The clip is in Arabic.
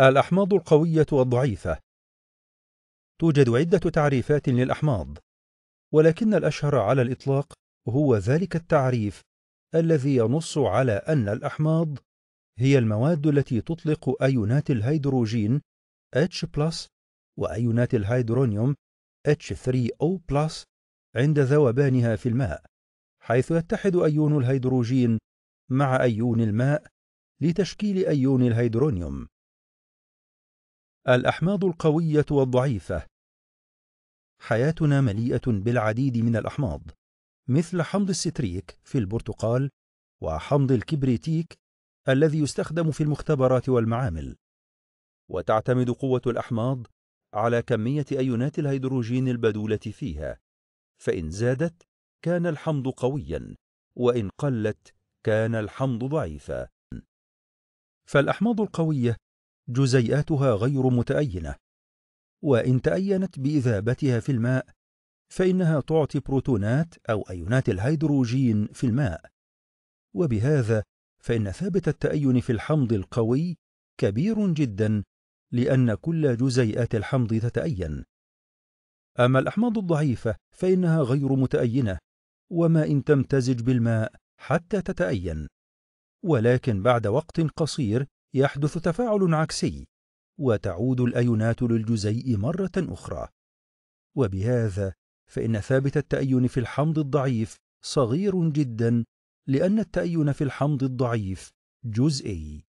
الأحماض القوية والضعيفة توجد عدة تعريفات للأحماض ولكن الأشهر على الإطلاق هو ذلك التعريف الذي ينص على أن الأحماض هي المواد التي تطلق أيونات الهيدروجين H+ وأيونات الهيدرونيوم H3O+ عند ذوبانها في الماء حيث يتحد أيون الهيدروجين مع أيون الماء لتشكيل أيون الهيدرونيوم الأحماض القوية والضعيفة حياتنا مليئة بالعديد من الأحماض مثل حمض الستريك في البرتقال وحمض الكبريتيك الذي يستخدم في المختبرات والمعامل وتعتمد قوة الأحماض على كمية أيونات الهيدروجين البدولة فيها فإن زادت كان الحمض قويا وإن قلت كان الحمض ضعيفا فالأحماض القوية جزيئاتها غير متأينة وإن تأينت بإذابتها في الماء فإنها تعطي بروتونات أو أيونات الهيدروجين في الماء وبهذا فإن ثابت التأين في الحمض القوي كبير جدا لأن كل جزيئات الحمض تتأين أما الأحماض الضعيفة فإنها غير متأينة وما إن تمتزج بالماء حتى تتأين ولكن بعد وقت قصير يحدث تفاعل عكسي وتعود الايونات للجزيء مره اخرى وبهذا فان ثابت التاين في الحمض الضعيف صغير جدا لان التاين في الحمض الضعيف جزئي